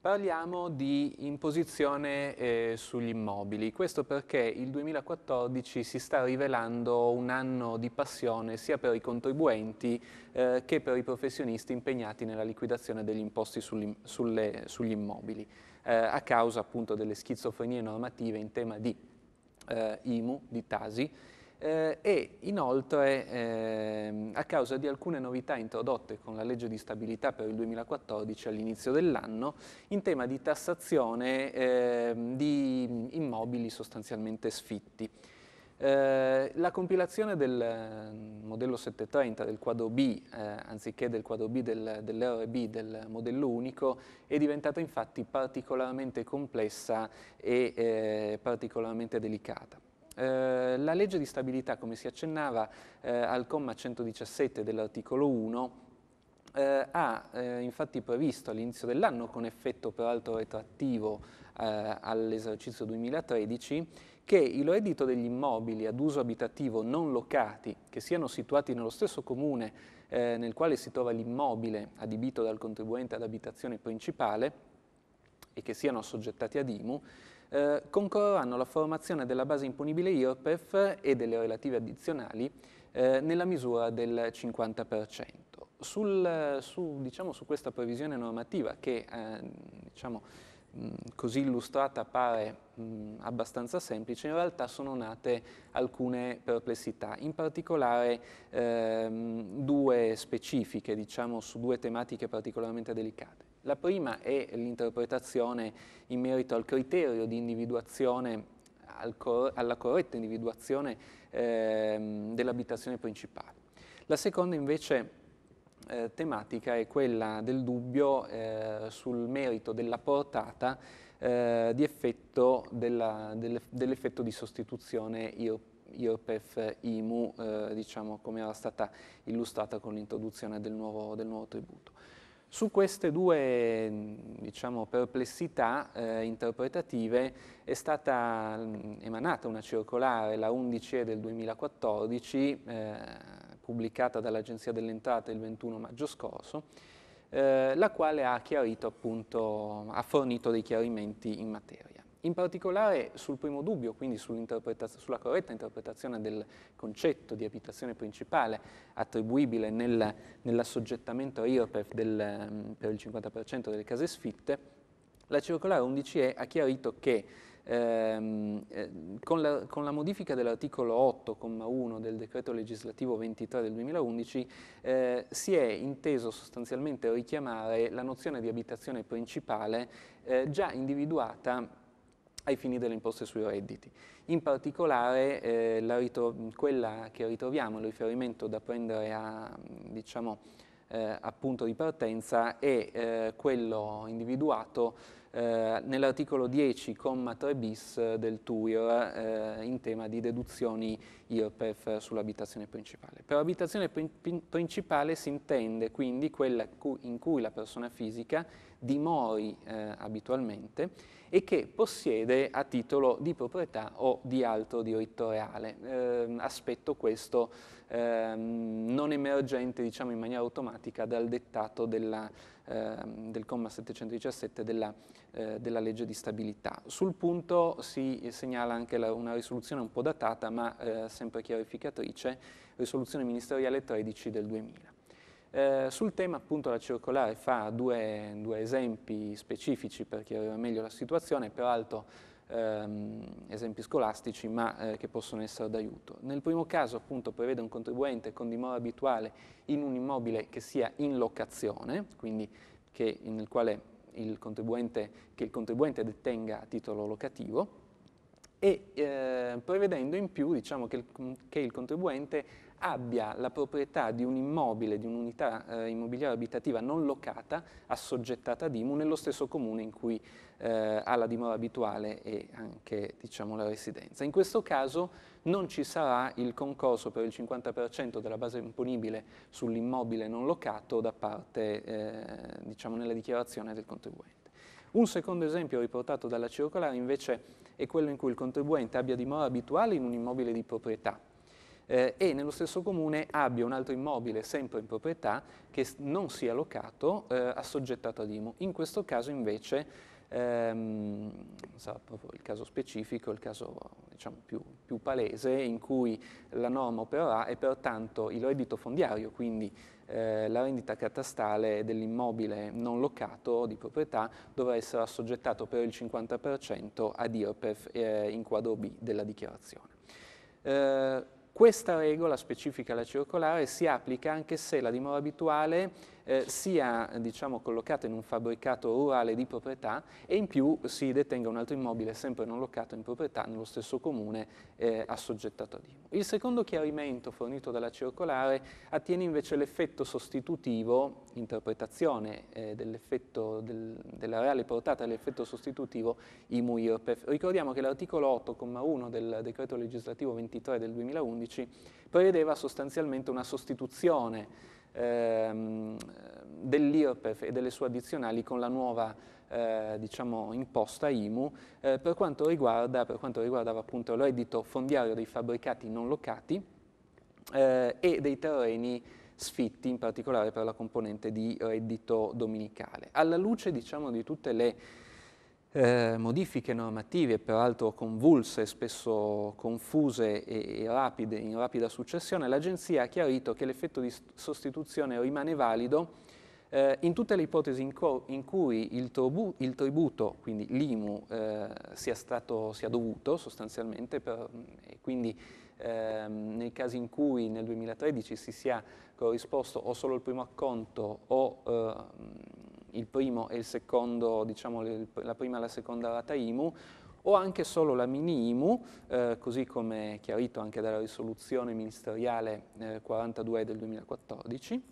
Parliamo di imposizione eh, sugli immobili, questo perché il 2014 si sta rivelando un anno di passione sia per i contribuenti eh, che per i professionisti impegnati nella liquidazione degli imposti sugli, sulle, sugli immobili, eh, a causa appunto delle schizofrenie normative in tema di eh, IMU, di Tasi eh, e inoltre eh, a causa di alcune novità introdotte con la legge di stabilità per il 2014 all'inizio dell'anno in tema di tassazione eh, di immobili sostanzialmente sfitti. Eh, la compilazione del ehm, modello 730 del quadro B, eh, anziché del quadro B del, dell'RB del modello unico, è diventata infatti particolarmente complessa e eh, particolarmente delicata. Eh, la legge di stabilità, come si accennava eh, al comma 117 dell'articolo 1, eh, ha eh, infatti previsto all'inizio dell'anno, con effetto peraltro retrattivo eh, all'esercizio 2013, che il reddito degli immobili ad uso abitativo non locati, che siano situati nello stesso comune nel quale si trova l'immobile adibito dal contribuente ad abitazione principale e che siano assoggettati ad IMU, eh, concorreranno alla formazione della base imponibile IRPEF e delle relative addizionali eh, nella misura del 50%. Sul, su, diciamo, su, questa previsione normativa che eh, diciamo, mh, mm, così illustrata pare mh, mm, abbastanza semplice, in realtà sono nate alcune perplessità, in particolare ehm, due specifiche, diciamo, su due tematiche particolarmente delicate. La prima è l'interpretazione in merito al criterio di individuazione, al cor alla corretta individuazione ehm, dell'abitazione principale. La seconda invece eh, tematica è quella del dubbio eh, sul merito della portata eh, di effetto dell'effetto dell di sostituzione IR, IRPEF IMU, eh, diciamo come era stata illustrata con l'introduzione del, del nuovo tributo. Su queste due diciamo, perplessità eh, interpretative è stata mh, mm, emanata una circolare, la 11 del 2014, eh, pubblicata dall'Agenzia delle Entrate il 21 maggio scorso, eh, la quale ha, appunto, ha fornito dei chiarimenti in materia. In particolare sul primo dubbio, quindi sulla corretta interpretazione del concetto di abitazione principale attribuibile nel, nell'assoggettamento IRPEF del, mm, per il 50% delle case sfitte, la circolare 11E ha chiarito che ehm, eh, con, la, con, la, modifica dell'articolo 8,1 del decreto legislativo 23 del 2011 eh, si è inteso sostanzialmente richiamare la nozione di abitazione principale eh, già individuata ai fini delle imposte sui redditi. In particolare eh, quella che ritroviamo, il riferimento da prendere a, diciamo, eh, a punto di partenza è eh, quello individuato eh, nell'articolo 10,3 bis del TUIR eh, in tema di deduzioni IRPEF sull'abitazione principale. Per abitazione principale si intende quindi quella in cui la persona fisica dimori eh, abitualmente e che possiede a titolo di proprietà o di altro diritto reale. Eh, aspetto questo eh, non emergente diciamo, in maniera automatica dal dettato della, ehm, del comma 717 della, eh, della, legge di stabilità. Sul punto si segnala anche la, una risoluzione un po' datata ma eh, sempre chiarificatrice, risoluzione ministeriale 13 del 2000. Eh, sul tema appunto la circolare fa due, due, esempi specifici per chiarire meglio la situazione, peraltro ehm, esempi scolastici ma eh, che possono essere d'aiuto. Nel primo caso appunto prevede un contribuente con dimora abituale in un immobile che sia in locazione, quindi che, nel quale il contribuente, che il contribuente detenga a titolo locativo e eh, prevedendo in più diciamo, che, il, che il contribuente abbia la proprietà di un immobile, di un'unità eh, immobiliare abitativa non locata, assoggettata ad IMU, nello stesso comune in cui eh, ha la dimora abituale e anche diciamo, la residenza. In questo caso non ci sarà il concorso per il 50% della base imponibile sull'immobile non locato da parte, eh, diciamo, nella dichiarazione del contribuente. Un secondo esempio riportato dalla circolare invece è quello in cui il contribuente abbia dimora abituale in un immobile di proprietà eh, e nello stesso comune abbia un altro immobile sempre in proprietà che non sia locato eh, assoggettato ad IMU. In questo caso invece, ehm, proprio il caso specifico, il caso diciamo, più, più, palese, in cui la norma opererà e pertanto il reddito fondiario, quindi eh, la rendita catastale dell'immobile non locato di proprietà dovrà essere assoggettato per il 50% ad IRPEF in quadro B della dichiarazione. Eh, questa regola specifica alla circolare si applica anche se la dimora abituale eh, sia diciamo, collocato in un fabbricato rurale di proprietà e in più si detenga un altro immobile sempre non locato in proprietà nello stesso comune eh, assoggettato ad IMU. Il secondo chiarimento fornito dalla circolare attiene invece l'effetto sostitutivo, interpretazione eh, dell'effetto del, della reale portata dell'effetto sostitutivo IMU-IRPEF. Ricordiamo che l'articolo 8,1 del decreto legislativo 23 del 2011 prevedeva sostanzialmente una sostituzione ehm, dell'IRPEF e delle sue addizionali con la nuova eh, diciamo, imposta IMU eh, per quanto, riguarda, per quanto riguardava appunto il reddito fondiario dei fabbricati non locati eh, e dei terreni sfitti, in particolare per la componente di reddito dominicale. Alla luce diciamo, di tutte le eh, modifiche normative, peraltro convulse, spesso confuse e, e rapide, in rapida successione, l'Agenzia ha chiarito che l'effetto di sostituzione rimane valido eh, in tutte le ipotesi in, in cui il, il, tributo, quindi l'IMU, eh, sia, sia dovuto sostanzialmente, per, e quindi ehm, nei casi in cui nel 2013 si sia corrisposto o solo il primo acconto o ehm, il primo e il secondo, diciamo la prima e la seconda rata IMU, o anche solo la mini IMU, eh, così come chiarito anche dalla risoluzione ministeriale eh, 42 del 2014.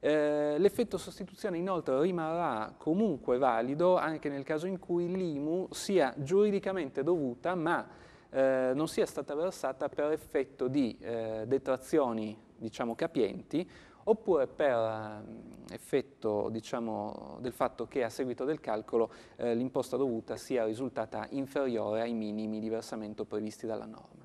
Eh, L'effetto sostituzione inoltre rimarrà comunque valido anche nel caso in cui l'IMU sia giuridicamente dovuta ma eh, non sia stata versata per effetto di eh, detrazioni diciamo capienti oppure per ehm, effetto diciamo, del fatto che a seguito del calcolo eh, l'imposta dovuta sia risultata inferiore ai minimi di versamento previsti dalla norma.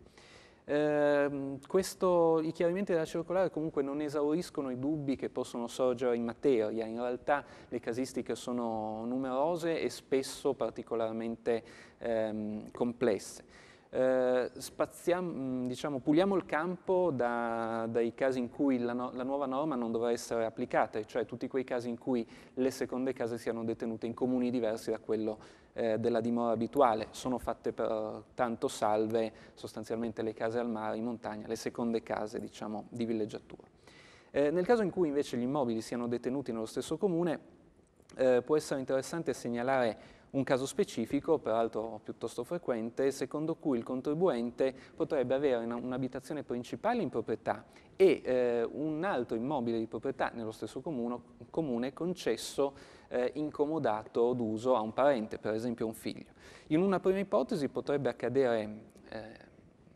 Eh, questo, I chiarimenti della circolare comunque non esauriscono i dubbi che possono sorgere in materia, in realtà le casistiche sono numerose e spesso particolarmente ehm, complesse eh, spaziamo, mm, diciamo, puliamo il campo da, dai casi in cui la, no, la, nuova norma non dovrà essere applicata, cioè tutti quei casi in cui le seconde case siano detenute in comuni diversi da quello eh, della dimora abituale. Sono fatte per tanto salve sostanzialmente le case al mare, in montagna, le seconde case diciamo, di villeggiatura. Eh, nel caso in cui invece gli immobili siano detenuti nello stesso comune, eh, può essere interessante segnalare un caso specifico, peraltro piuttosto frequente, secondo cui il contribuente potrebbe avere un'abitazione principale in proprietà e eh, un altro immobile di proprietà nello stesso comune, comune concesso eh, incomodato d'uso a un parente, per esempio a un figlio. In una prima ipotesi potrebbe accadere eh,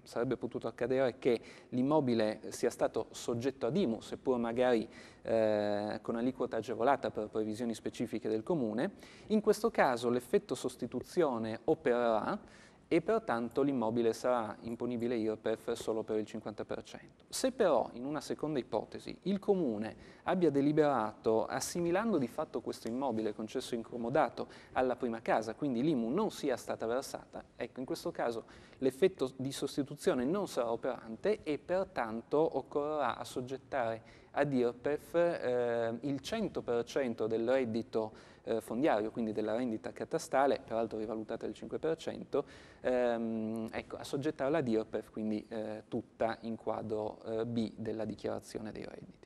sarebbe potuto accadere che l'immobile sia stato soggetto ad IMU, seppur magari eh, con aliquota agevolata per previsioni specifiche del comune, in questo caso l'effetto sostituzione opererà e pertanto l'immobile sarà imponibile IRPEF solo per il 50%. Se però, in una seconda ipotesi, il Comune abbia deliberato assimilando di fatto questo immobile concesso incomodato alla prima casa, quindi l'IMU non sia stata versata, ecco, in questo caso l'effetto di sostituzione non sarà operante e pertanto occorrerà assoggettare ad IRPEF eh, il 100% del reddito eh, fondiario, quindi della rendita catastale, peraltro rivalutata del 5%, ehm, ecco, assoggettarla a DIRPEF, quindi eh, tutta in quadro eh, B della dichiarazione dei redditi.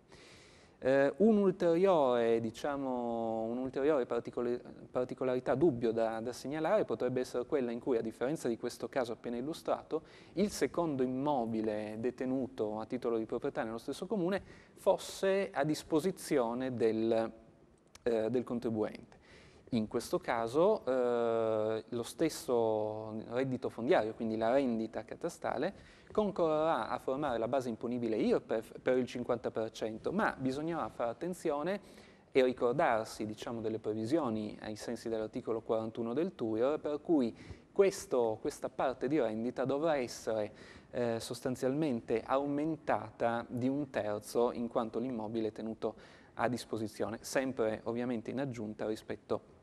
Uh, eh, Un'ulteriore diciamo, un particol particolarità, dubbio da, da, segnalare potrebbe essere quella in cui, a differenza di questo caso appena illustrato, il secondo immobile detenuto a titolo di proprietà nello stesso comune fosse a disposizione del eh, del contribuente. In questo caso eh, lo stesso reddito fondiario, quindi la rendita catastale, concorrerà a formare la base imponibile IRPEF per il 50%, ma bisognerà fare attenzione e ricordarsi diciamo, delle previsioni ai sensi dell'articolo 41 del TUIR, per cui questo, questa parte di rendita dovrà essere eh, sostanzialmente aumentata di un terzo in quanto l'immobile è tenuto a disposizione, sempre ovviamente in aggiunta rispetto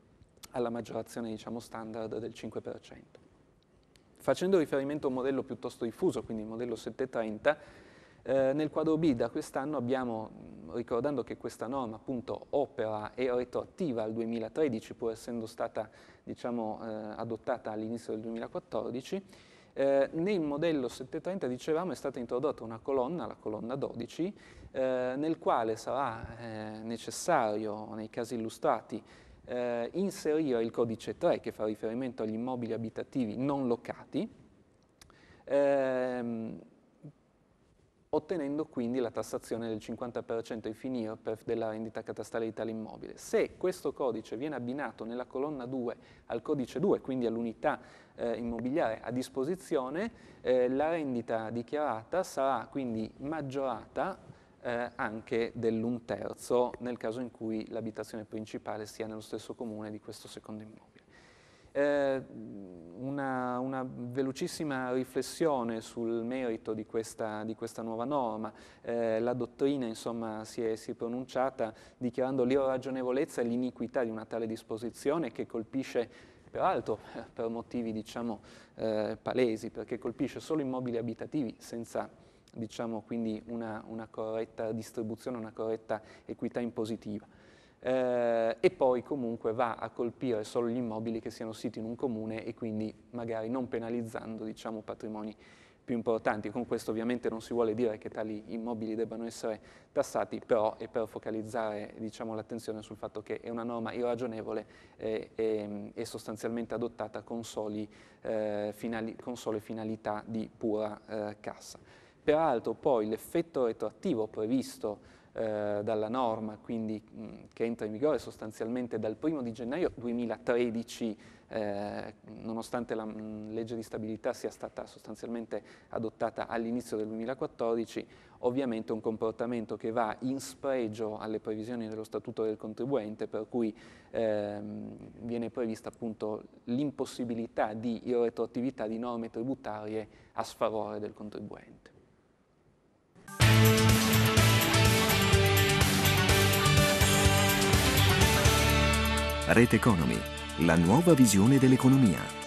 alla maggiorazione diciamo, standard del 5%. Facendo riferimento a un modello piuttosto diffuso, quindi il modello 730, eh, nel quadro B da quest'anno abbiamo, ricordando che questa norma appunto opera e retroattiva al 2013, pur essendo stata diciamo, eh, adottata all'inizio del 2014, eh, nel modello 730 dicevamo è stata introdotta una colonna, la colonna 12, eh, nel quale sarà eh, necessario nei casi illustrati eh, inserire il codice 3 che fa riferimento agli immobili abitativi non locati. Ehm, ottenendo quindi la tassazione del 50% in finire IRPEF della rendita catastale di tale immobile. Se questo codice viene abbinato nella colonna 2 al codice 2, quindi all'unità eh, immobiliare a disposizione, eh, la rendita dichiarata sarà quindi maggiorata eh, anche dell'un terzo nel caso in cui l'abitazione principale sia nello stesso comune di questo secondo immobile. Eh, una, una, velocissima riflessione sul merito di questa, di questa nuova norma. Eh, la dottrina insomma, si, è, si pronunciata dichiarando l'irragionevolezza e l'iniquità di una tale disposizione che colpisce peraltro eh, per motivi diciamo, eh, palesi, perché colpisce solo immobili abitativi senza diciamo, quindi una, una corretta distribuzione, una corretta equità impositiva eh, e poi comunque va a colpire solo gli immobili che siano siti in un comune e quindi magari non penalizzando diciamo, patrimoni più importanti. Con questo ovviamente non si vuole dire che tali immobili debbano essere tassati, però è per focalizzare diciamo, l'attenzione sul fatto che è una norma irragionevole e, e, e sostanzialmente adottata con, soli, eh, finali, con, sole finalità di pura eh, cassa. Peraltro poi l'effetto retroattivo previsto eh, dalla norma, quindi mh, mm, che entra in vigore sostanzialmente dal 1 di gennaio 2013, eh, nonostante la mh, mm, legge di stabilità sia stata sostanzialmente adottata all'inizio del 2014, ovviamente un comportamento che va in spregio alle previsioni dello Statuto del contribuente, per cui ehm, viene prevista appunto l'impossibilità di irretroattività di norme tributarie a sfavore del contribuente. Rete Economy, la nuova visione dell'economia.